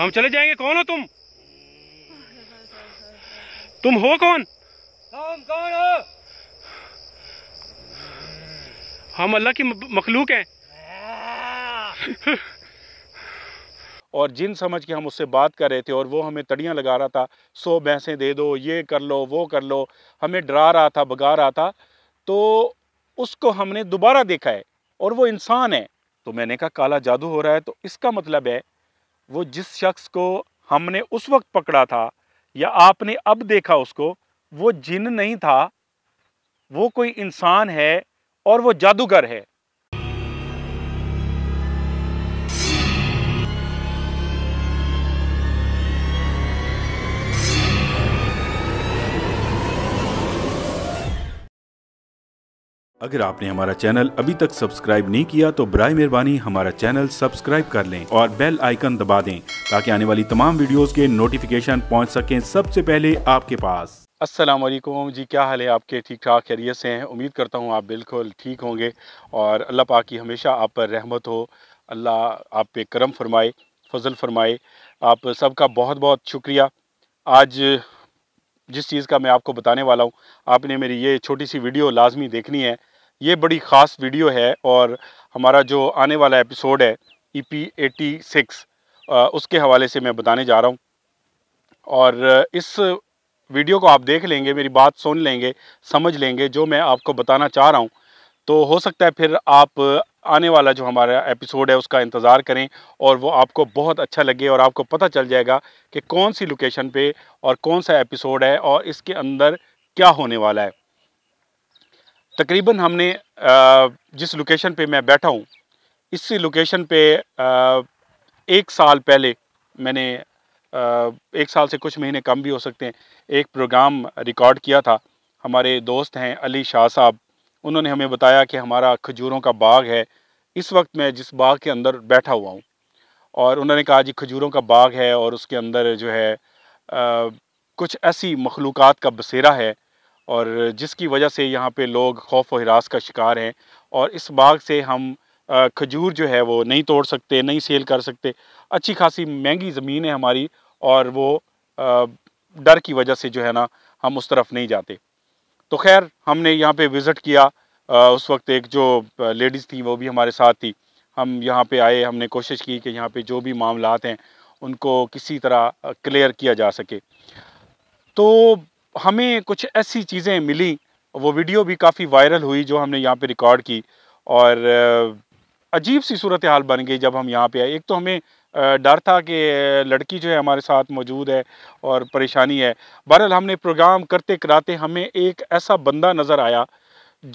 हम चले जाएंगे कौन हो तुम तुम हो कौन हम कौन हो हम अल्लाह की मखलूक हैं और जिन समझ के हम उससे बात कर रहे थे और वो हमें तड़ियाँ लगा रहा था सो भैंसें दे दो ये कर लो वो कर लो हमें डरा रहा था भगा रहा था तो उसको हमने दोबारा देखा है और वो इंसान है तो मैंने कहा काला जादू हो रहा है तो इसका मतलब है वो जिस शख्स को हमने उस वक्त पकड़ा था या आपने अब देखा उसको वो जिन नहीं था वो कोई इंसान है और वो जादूगर है अगर आपने हमारा चैनल अभी तक सब्सक्राइब नहीं किया तो बर मेहरबानी हमारा चैनल सब्सक्राइब कर लें और बेल आइकन दबा दें ताकि आने वाली तमाम वीडियोस के नोटिफिकेशन पहुंच सकें सबसे पहले आपके पास अस्सलाम वालेकुम जी क्या हाल है आपके ठीक ठाक खैरियत से हैं उम्मीद करता हूं आप बिल्कुल ठीक होंगे और अल्लाह पाक की हमेशा आप पर रहमत हो अल्लाह आप पे करम फरमाए फजल फरमाए आप सबका बहुत बहुत शुक्रिया आज जिस चीज़ का मैं आपको बताने वाला हूँ आपने मेरी ये छोटी सी वीडियो लाजमी देखनी है ये बड़ी ख़ास वीडियो है और हमारा जो आने वाला एपिसोड है ई पी एटी सिक्स उसके हवाले से मैं बताने जा रहा हूँ और इस वीडियो को आप देख लेंगे मेरी बात सुन लेंगे समझ लेंगे जो मैं आपको बताना चाह रहा हूँ तो हो सकता है फिर आप आने वाला जो हमारा एपिसोड है उसका इंतज़ार करें और वो आपको बहुत अच्छा लगे और आपको पता चल जाएगा कि कौन सी लोकेशन पे और कौन सा एपिसोड है और इसके अंदर क्या होने वाला है तकरीबन हमने जिस लोकेशन पे मैं बैठा हूँ इसी लोकेशन पे एक साल पहले मैंने एक साल से कुछ महीने कम भी हो सकते हैं एक प्रोग्राम रिकॉर्ड किया था हमारे दोस्त हैं अली शाह साहब उन्होंने हमें बताया कि हमारा खजूरों का बाग है इस वक्त मैं जिस बाग के अंदर बैठा हुआ हूँ और उन्होंने कहा जी खजूरों का बाग है और उसके अंदर जो है आ, कुछ ऐसी मखलूक़ात का बसेरा है और जिसकी वजह से यहाँ पे लोग खौफ व हरास का शिकार हैं और इस बाग से हम खजूर जो है वो नहीं तोड़ सकते नहीं सेल कर सकते अच्छी खासी महंगी ज़मीन है हमारी और वो डर की वजह से जो है ना हम उस तरफ नहीं जाते तो खैर हमने यहाँ पे विज़िट किया उस वक्त एक जो लेडीज़ थी वो भी हमारे साथ थी हम यहाँ पे आए हमने कोशिश की कि यहाँ पे जो भी मामलात हैं उनको किसी तरह क्लियर किया जा सके तो हमें कुछ ऐसी चीज़ें मिली वो वीडियो भी काफ़ी वायरल हुई जो हमने यहाँ पे रिकॉर्ड की और अजीब सी सूरत हाल बन गई जब हम यहाँ पे आए एक तो हमें डर था कि लड़की जो है हमारे साथ मौजूद है और परेशानी है बहरहाल हमने प्रोग्राम करते कराते हमें एक ऐसा बंदा नज़र आया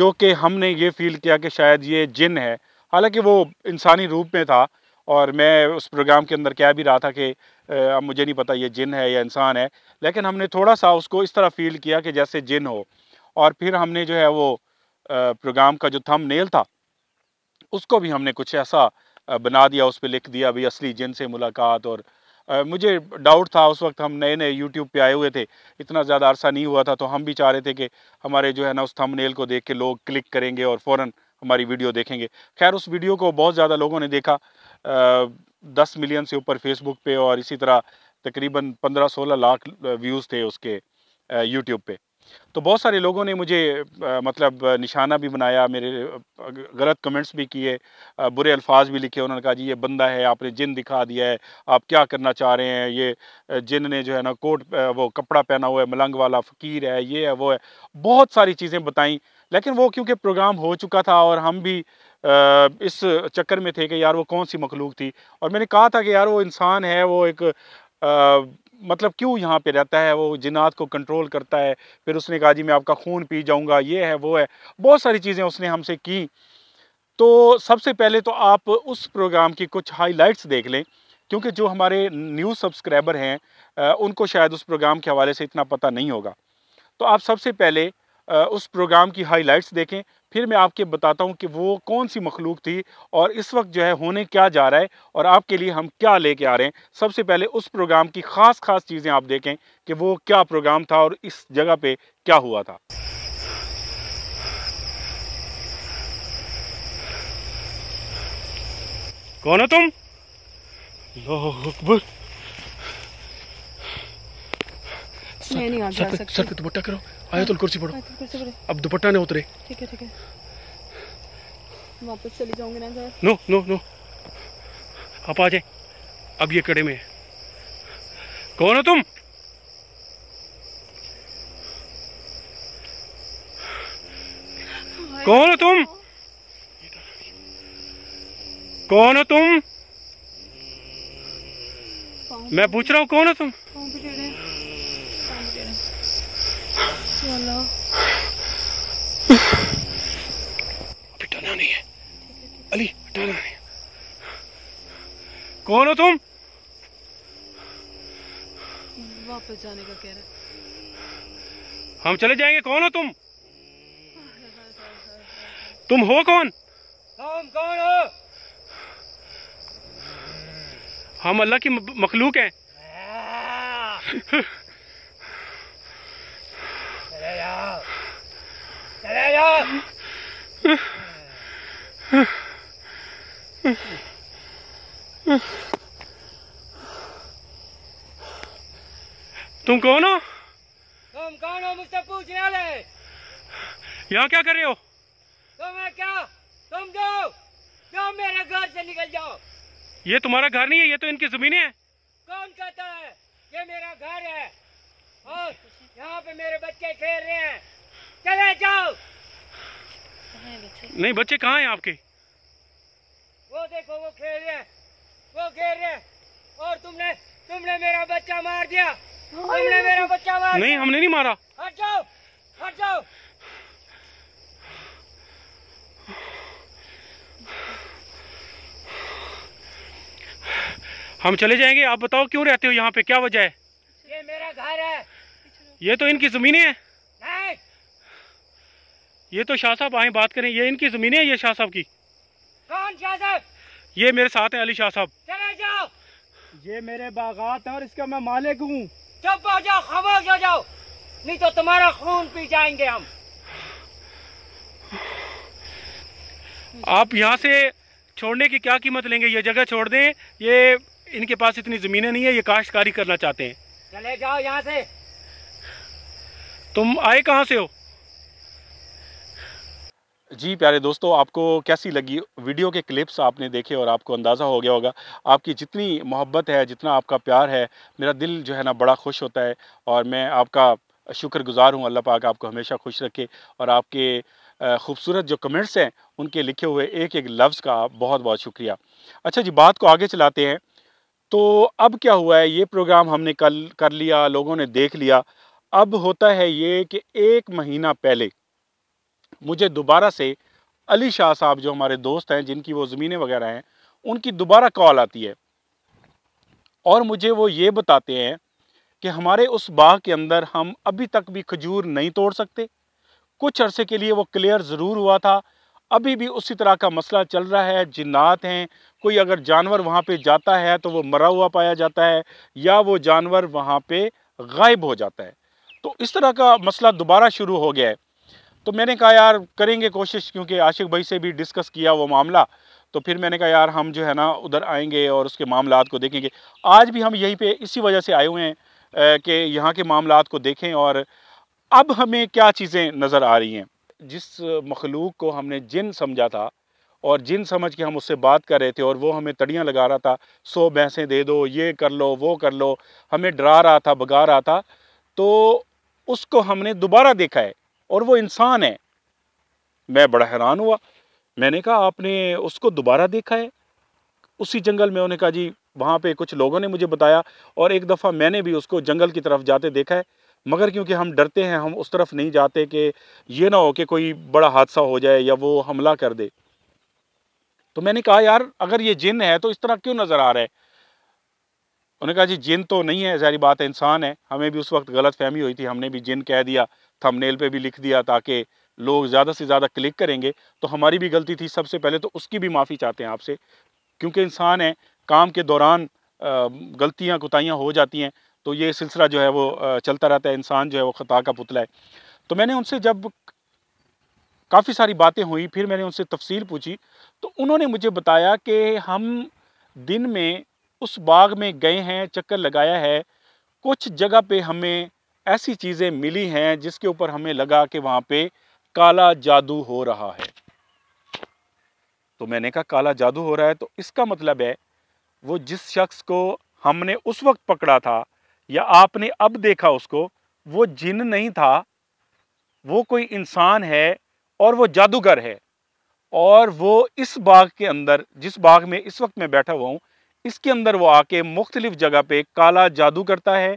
जो कि हमने ये फील किया कि शायद ये जिन है हालांकि वो इंसानी रूप में था और मैं उस प्रोग्राम के अंदर कह भी रहा था कि अब मुझे नहीं पता ये जिन है या इंसान है लेकिन हमने थोड़ा सा उसको इस तरह फील किया कि जैसे जिन हो और फिर हमने जो है वो प्रोग्राम का जो थम नेल था उसको भी हमने कुछ ऐसा बना दिया उस पर लिख दिया भी असली जिन से मुलाकात और मुझे डाउट था उस वक्त हम नए नए यूट्यूब पे आए हुए थे इतना ज़्यादा अरसा नहीं हुआ था तो हम भी चाह रहे थे कि हमारे जो है ना उस थम को देख के लोग क्लिक करेंगे और फ़ौर हमारी वीडियो देखेंगे खैर उस वीडियो को बहुत ज़्यादा लोगों ने देखा दस मिलियन से ऊपर फेसबुक पे और इसी तरह तकरीबन पंद्रह सोलह लाख व्यूज़ थे उसके यूट्यूब पे तो बहुत सारे लोगों ने मुझे मतलब निशाना भी बनाया मेरे गलत कमेंट्स भी किए बुरे अल्फाज भी लिखे उन्होंने कहा जी ये बंदा है आपने जिन दिखा दिया है आप क्या करना चाह रहे हैं ये जिन ने जो है ना कोट वो कपड़ा पहना हुआ है मलंग वाला फ़कीर है ये है वो है बहुत सारी चीज़ें बताई लेकिन वो क्योंकि प्रोग्राम हो चुका था और हम भी इस चक्कर में थे कि यार वो कौन सी मखलूक थी और मैंने कहा था कि यार वो इंसान है वो एक आ, मतलब क्यों यहाँ पे रहता है वो जिनात को कंट्रोल करता है फिर उसने कहा जी मैं आपका खून पी जाऊँगा ये है वो है बहुत सारी चीज़ें उसने हमसे की तो सबसे पहले तो आप उस प्रोग्राम की कुछ हाईलाइट्स देख लें क्योंकि जो हमारे न्यूज़ सब्सक्राइबर हैं उनको शायद उस प्रोग्राम के हवाले से इतना पता नहीं होगा तो आप सबसे पहले उस प्रोग्राम की हाइलाइट्स देखें फिर मैं आपके बताता हूं कि वो कौन सी मखलूक थी और इस वक्त जो है होने क्या जा रहा है और आपके लिए हम क्या लेके आ रहे हैं सबसे पहले उस प्रोग्राम की ख़ास ख़ास चीज़ें आप देखें कि वो क्या प्रोग्राम था और इस जगह पे क्या हुआ था कौन हो तुम नहीं, मैं नहीं आ जा सकती तो करो आयतुल तो कुर्सी पढ़ो तो अब दुपट्टा नहीं उतरे ठीक है ठीक है वापस चले जाऊंगी ना घर नो नो नो आप आ जाए अब ये कड़े में है कौन हो तुम कौन हो तुम कौन हो तुम मैं पूछ रहा हूँ कौन हो तुम चलो अभी डरना नहीं है अली डरना नहीं कौन हो तुम वापस जाने का कह रहे हम चले जाएंगे कौन हो तुम तुम हो कौन हम कौन हो हम अल्लाह की मखलूक हैं चले तुम कौन हो तुम कौन हो मुझसे पूछने वाले यहाँ क्या कर रहे हो तुम है क्या तुम जाओ जो मेरे घर से निकल जाओ ये तुम्हारा घर नहीं है ये तो इनकी जमीन है कौन कहता है ये मेरा घर है नहीं बच्चे कहाँ हैं आपके वो देखो वो खेल रहे वो खेल रहे और तुमने तुमने मेरा बच्चा मार दिया तुमने मेरा बच्चा मार नहीं हमने नहीं मारा हट जाओ हट जाओ हम चले जाएंगे आप बताओ क्यों रहते हो यहाँ पे क्या वजह है ये मेरा घर है ये तो इनकी जमीनें हैं ये तो शाह साहब आए बात करें ये इनकी जमीन है ये शाह साहब की कौन शाह ये मेरे साथ हैं अली शाह साहब चले जाओ ये मेरे बागात हैं और इसका मैं मालिक हूँ चुप हो जाओ खबर हो जाओ नहीं तो तुम्हारा खून पी जाएंगे हम आप यहाँ से छोड़ने की क्या कीमत लेंगे ये जगह छोड़ दें ये इनके पास इतनी जमीने नहीं है ये काश्तकारी करना चाहते हैं चले जाओ यहाँ से तुम आए कहाँ से हो जी प्यारे दोस्तों आपको कैसी लगी वीडियो के क्लिप्स आपने देखे और आपको अंदाज़ा हो गया होगा आपकी जितनी मोहब्बत है जितना आपका प्यार है मेरा दिल जो है ना बड़ा खुश होता है और मैं आपका शुक्रगुजार हूँ अल्लाह पाक आपको हमेशा खुश रखे और आपके खूबसूरत जो कमेंट्स हैं उनके लिखे हुए एक एक लफ्ज़ का बहुत बहुत शुक्रिया अच्छा जी बात को आगे चलाते हैं तो अब क्या हुआ है ये प्रोग्राम हमने कल कर लिया लोगों ने देख लिया अब होता है ये कि एक महीना पहले मुझे दोबारा से अली शाह साहब जो हमारे दोस्त हैं जिनकी वो ज़मीनें वगैरह हैं उनकी दोबारा कॉल आती है और मुझे वो ये बताते हैं कि हमारे उस बाग के अंदर हम अभी तक भी खजूर नहीं तोड़ सकते कुछ अरसे के लिए वो क्लियर ज़रूर हुआ था अभी भी उसी तरह का मसला चल रहा है जिन्नात हैं कोई अगर जानवर वहाँ पे जाता है तो वो मरा हुआ पाया जाता है या वो जानवर वहाँ पे गायब हो जाता है तो इस तरह का मसला दोबारा शुरू हो गया है तो मैंने कहा यार करेंगे कोशिश क्योंकि आशिक भाई से भी डिस्कस किया वो मामला तो फिर मैंने कहा यार हम जो है ना उधर आएंगे और उसके मामला को देखेंगे आज भी हम यहीं पे इसी वजह से आए हुए हैं कि यहाँ के मामला को देखें और अब हमें क्या चीज़ें नज़र आ रही हैं जिस मखलूक को हमने जिन समझा था और जिन समझ के हम उससे बात कर रहे थे और वो हमें तड़ियाँ लगा रहा था सौ भैंसें दे दो ये कर लो वो कर लो हमें डरा रहा था भगा रहा था तो उसको हमने दोबारा देखा है और वो इंसान है मैं बड़ा हैरान हुआ मैंने कहा आपने उसको दोबारा देखा है उसी जंगल में उन्होंने कहा जी वहाँ पे कुछ लोगों ने मुझे बताया और एक दफ़ा मैंने भी उसको जंगल की तरफ जाते देखा है मगर क्योंकि हम डरते हैं हम उस तरफ नहीं जाते कि ये ना हो कि कोई बड़ा हादसा हो जाए या वो हमला कर दे तो मैंने कहा यार अगर ये जिन है तो इस तरह क्यों नज़र आ रहा है उन्होंने कहा जी जिन तो नहीं है सारी बात है इंसान है हमें भी उस वक्त गलत फहमी हुई थी हमने भी जिन कह दिया थंबनेल पे भी लिख दिया ताकि लोग ज़्यादा से ज़्यादा क्लिक करेंगे तो हमारी भी गलती थी सबसे पहले तो उसकी भी माफ़ी चाहते हैं आपसे क्योंकि इंसान है काम के दौरान गलतियाँ कुताहियाँ हो जाती हैं तो ये सिलसिला जो है वो चलता रहता है इंसान जो है वो ख़ता का पुतला है तो मैंने उनसे जब काफ़ी सारी बातें हुई फिर मैंने उनसे तफसील पूछी तो उन्होंने मुझे बताया कि हम दिन में उस बाग में गए हैं चक्कर लगाया है कुछ जगह पे हमें ऐसी चीज़ें मिली हैं जिसके ऊपर हमें लगा कि वहाँ पे काला जादू हो रहा है तो मैंने कहा काला जादू हो रहा है तो इसका मतलब है वो जिस शख्स को हमने उस वक्त पकड़ा था या आपने अब देखा उसको वो जिन नहीं था वो कोई इंसान है और वो जादूगर है और वो इस बाग के अंदर जिस बाग में इस वक्त मैं बैठा हुआ हूँ इसके अंदर वो आके मुख्तलिफ जगह पे काला जादू करता है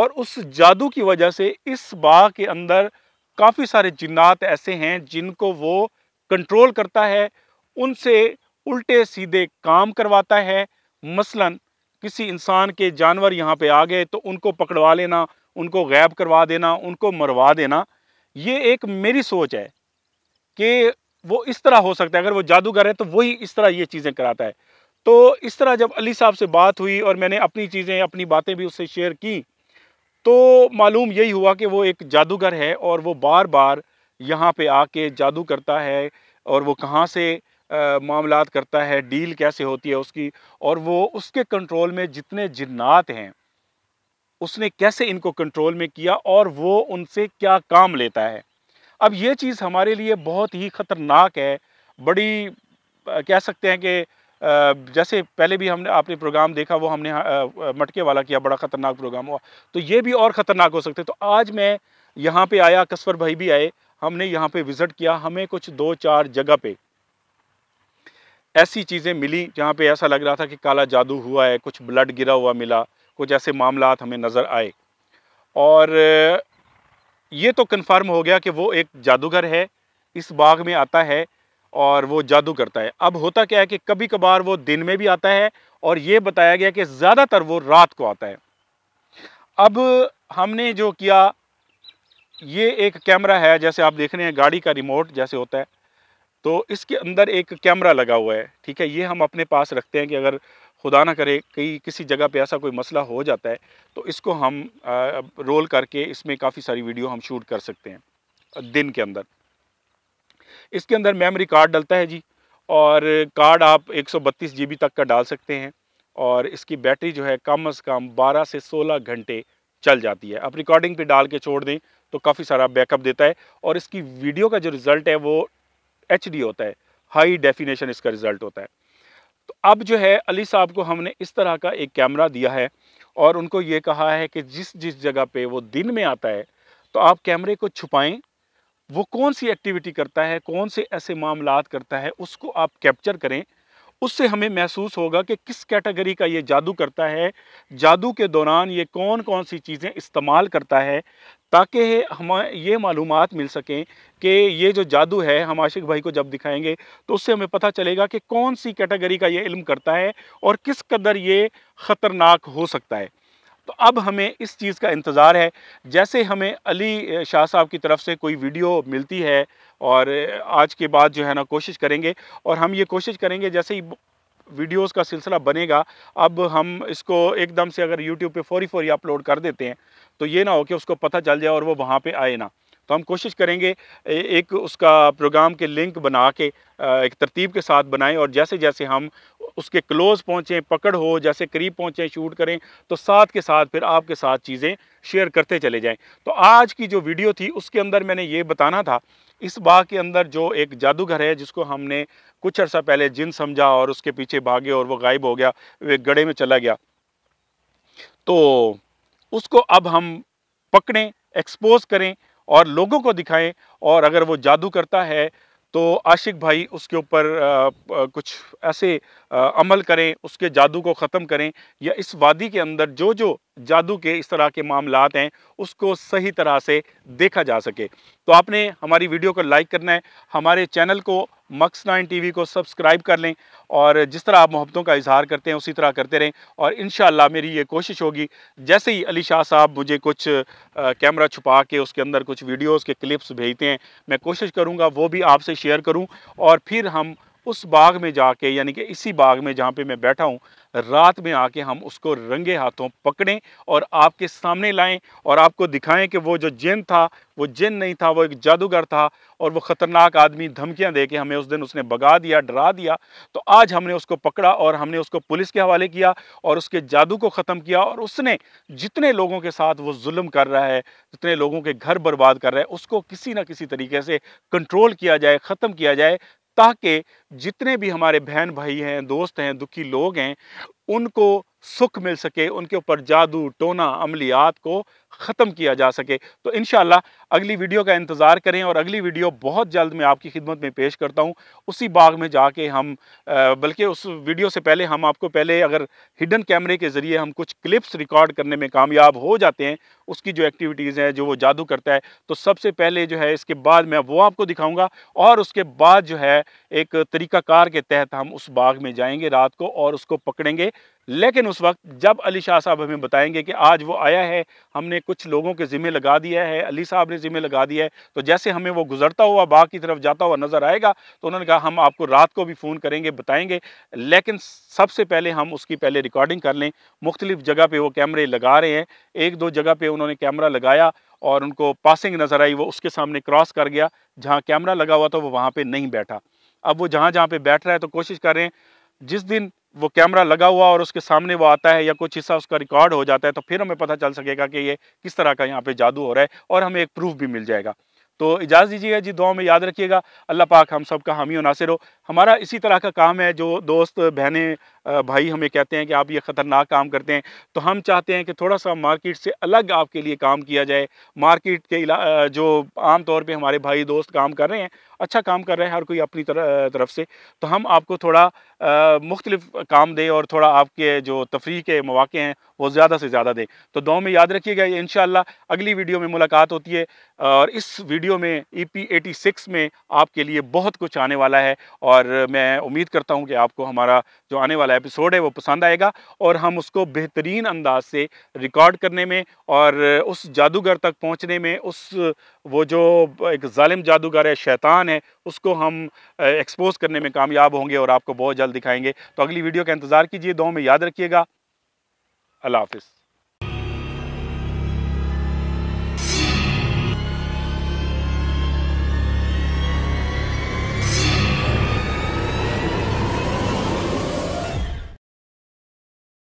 और उस जादू की वजह से इस बाग के अंदर काफ़ी सारे जिन्नात ऐसे हैं जिनको वो कंट्रोल करता है उनसे उल्टे सीधे काम करवाता है मसलन किसी इंसान के जानवर यहाँ पे आ गए तो उनको पकड़वा लेना उनको गैब करवा देना उनको मरवा देना ये एक मेरी सोच है कि वो इस तरह हो सकता है अगर वो जादूगर है तो वही इस तरह ये चीज़ें कराता है तो इस तरह जब अली साहब से बात हुई और मैंने अपनी चीज़ें अपनी बातें भी उससे शेयर की तो मालूम यही हुआ कि वो एक जादूगर है और वो बार बार यहाँ पे आके जादू करता है और वो कहाँ से मामला करता है डील कैसे होती है उसकी और वो उसके कंट्रोल में जितने जिन्नात हैं उसने कैसे इनको कंट्रोल में किया और वो उनसे क्या काम लेता है अब ये चीज़ हमारे लिए बहुत ही ख़तरनाक है बड़ी कह सकते हैं कि जैसे पहले भी हमने आपने प्रोग्राम देखा वो हमने मटके वाला किया बड़ा ख़तरनाक प्रोग्राम हुआ तो ये भी और ख़तरनाक हो सकते तो आज मैं यहाँ पे आया कसवर भाई भी आए हमने यहाँ पे विज़िट किया हमें कुछ दो चार जगह पे ऐसी चीज़ें मिली जहाँ पे ऐसा लग रहा था कि काला जादू हुआ है कुछ ब्लड गिरा हुआ मिला कुछ ऐसे मामला हमें नज़र आए और ये तो कन्फर्म हो गया कि वो एक जादूगर है इस बाग में आता है और वो जादू करता है अब होता क्या है कि कभी कभार वो दिन में भी आता है और ये बताया गया कि ज़्यादातर वो रात को आता है अब हमने जो किया ये एक कैमरा है जैसे आप देख रहे हैं गाड़ी का रिमोट जैसे होता है तो इसके अंदर एक कैमरा लगा हुआ है ठीक है ये हम अपने पास रखते हैं कि अगर खुदा ना करे कई किसी जगह पे ऐसा कोई मसला हो जाता है तो इसको हम रोल करके इसमें काफ़ी सारी वीडियो हम शूट कर सकते हैं दिन के अंदर इसके अंदर मेमोरी कार्ड डलता है जी और कार्ड आप एक सौ तक का डाल सकते हैं और इसकी बैटरी जो है कम अज़ कम बारह से सोलह घंटे चल जाती है आप रिकॉर्डिंग पे डाल के छोड़ दें तो काफ़ी सारा बैकअप देता है और इसकी वीडियो का जो रिज़ल्ट है वो एच होता है हाई डेफिनेशन इसका रिज़ल्ट होता है तो अब जो है अली साहब को हमने इस तरह का एक कैमरा दिया है और उनको ये कहा है कि जिस जिस जगह पे वो दिन में आता है तो आप कैमरे को छुपाएं वो कौन सी एक्टिविटी करता है कौन से ऐसे मामलात करता है उसको आप कैप्चर करें उससे हमें महसूस होगा कि किस कैटेगरी का ये जादू करता है जादू के दौरान ये कौन कौन सी चीज़ें इस्तेमाल करता है ताकि हम ये मालूम मिल सकें कि ये जो जादू है हम आशिक भाई को जब दिखाएंगे तो उससे हमें पता चलेगा कि कौन सी कैटेगरी का ये इल्म करता है और किस कदर ये ख़तरनाक हो सकता है तो अब हमें इस चीज़ का इंतज़ार है जैसे हमें अली शाह साहब की तरफ से कोई वीडियो मिलती है और आज के बाद जो है ना कोशिश करेंगे और हम ये कोशिश करेंगे जैसे ही वीडियोस का सिलसिला बनेगा अब हम इसको एकदम से अगर यूट्यूब पे फौरी फौरी अपलोड कर देते हैं तो ये ना हो कि उसको पता चल जाए और वो वहाँ पे आए ना तो हम कोशिश करेंगे एक उसका प्रोग्राम के लिंक बना के एक तरतीब के साथ बनाएं और जैसे जैसे हम उसके क्लोज़ पहुँचें पकड़ हो जैसे करीब पहुँचें शूट करें तो साथ के साथ फिर आपके साथ चीज़ें शेयर करते चले जाएं तो आज की जो वीडियो थी उसके अंदर मैंने ये बताना था इस बाग के अंदर जो एक जादूगर है जिसको हमने कुछ अर्सा पहले जिन समझा और उसके पीछे भागे और वो गायब हो गया वे गड़े में चला गया तो उसको अब हम पकड़ें एक्सपोज करें और लोगों को दिखाएं और अगर वो जादू करता है तो आशिक भाई उसके ऊपर कुछ ऐसे आ, अमल करें उसके जादू को ख़त्म करें या इस वादी के अंदर जो जो जादू के इस तरह के मामलात हैं उसको सही तरह से देखा जा सके तो आपने हमारी वीडियो को लाइक करना है हमारे चैनल को मक्स नाइन टी को सब्सक्राइब कर लें और जिस तरह आप मोहब्बतों का इजहार करते हैं उसी तरह करते रहें और इन मेरी ये कोशिश होगी जैसे ही अली शाह साहब मुझे कुछ कैमरा छुपा के उसके अंदर कुछ वीडियोस के क्लिप्स भेजते हैं मैं कोशिश करूँगा वो भी आपसे शेयर करूँ और फिर हम उस बाग में जाके यानी कि इसी बाग में जहाँ पर मैं बैठा हूँ रात में आके हम उसको रंगे हाथों पकड़ें और आपके सामने लाएं और आपको दिखाएं कि वो जो जिन था वो जिन नहीं था वो एक जादूगर था और वो ख़तरनाक आदमी धमकियां दे के हमें उस दिन उसने भगा दिया डरा दिया तो आज हमने उसको पकड़ा और हमने उसको पुलिस के हवाले किया और उसके जादू को ख़त्म किया और उसने जितने लोगों के साथ वो जुल्म कर रहा है जितने लोगों के घर बर्बाद कर रहा है उसको किसी ना किसी तरीके से कंट्रोल किया जाए ख़त्म किया जाए ताकि जितने भी हमारे बहन भाई हैं दोस्त हैं दुखी लोग हैं उनको सुख मिल सके उनके ऊपर जादू टोना अमलियात को ख़त्म किया जा सके तो इन अगली वीडियो का इंतज़ार करें और अगली वीडियो बहुत जल्द मैं आपकी खिदमत में पेश करता हूँ उसी बाग में जाके हम बल्कि उस वीडियो से पहले हम आपको पहले अगर हिडन कैमरे के ज़रिए हम कुछ क्लिप्स रिकॉर्ड करने में कामयाब हो जाते हैं उसकी जो एक्टिविटीज़ हैं जो वो जादू करता है तो सबसे पहले जो है इसके बाद मैं वो आपको दिखाऊँगा और उसके बाद जो है एक तरीक़ाकार के तहत हम उस बाग में जाएँगे रात को और उसको पकड़ेंगे लेकिन उस वक्त जब अली शाह साहब हमें बताएंगे कि आज वो आया है हमने कुछ लोगों के ज़िम्मे लगा दिया है अली साहब ने ज़िम्मे लगा दिया है तो जैसे हमें वो गुजरता हुआ बाग की तरफ जाता हुआ नज़र आएगा तो उन्होंने कहा हम आपको रात को भी फ़ोन करेंगे बताएंगे लेकिन सबसे पहले हम उसकी पहले रिकॉर्डिंग कर लें मुख्तलिफ़ जगह पर वो कैमरे लगा रहे हैं एक दो जगह पर उन्होंने कैमरा लगाया और उनको पासिंग नज़र आई वो उसके सामने क्रॉस कर गया जहाँ कैमरा लगा हुआ था वो वहाँ पर नहीं बैठा अब वो जहाँ जहाँ पर बैठ रहा है तो कोशिश कर रहे हैं जिस दिन वो कैमरा लगा हुआ और उसके सामने वो आता है या कुछ हिस्सा उसका रिकॉर्ड हो जाता है तो फिर हमें पता चल सकेगा कि ये किस तरह का यहाँ पे जादू हो रहा है और हमें एक प्रूफ भी मिल जाएगा तो इजाज़ दीजिएगा जी दुआ में याद रखिएगा अल्लाह पाक हम सब का हामी नासिर हो हमारा इसी तरह का काम है जो दोस्त बहनें भाई हमें कहते हैं कि आप ये ख़तरनाक काम करते हैं तो हम चाहते हैं कि थोड़ा सा मार्केट से अलग आपके लिए काम किया जाए मार्केट के जो आम तौर पे हमारे भाई दोस्त काम कर रहे हैं अच्छा काम कर रहे हैं हर कोई अपनी तर, तरफ से तो हम आपको थोड़ा मुख्तलिफ काम दें और थोड़ा आपके जो तफरी के मौाक़े हैं वो ज़्यादा से ज़्यादा दें तो दो में याद रखिएगा इन अगली वीडियो में मुलाकात होती है और इस वीडियो में ई पी एटी सिक्स में आपके लिए बहुत कुछ आने वाला है और मैं उम्मीद करता हूँ कि आपको हमारा जो आने वाला एपिसोड है वो पसंद आएगा और हम उसको बेहतरीन अंदाज से रिकॉर्ड करने में और उस जादूगर तक पहुँचने में उस वो जो एक ालिम जादूगर है शैतान है उसको हम एक्सपोज करने में कामयाब होंगे और आपको बहुत जल्द दिखाएंगे तो अगली वीडियो का इंतज़ार कीजिए दो में याद रखिएगा अल्लाह हाफिज़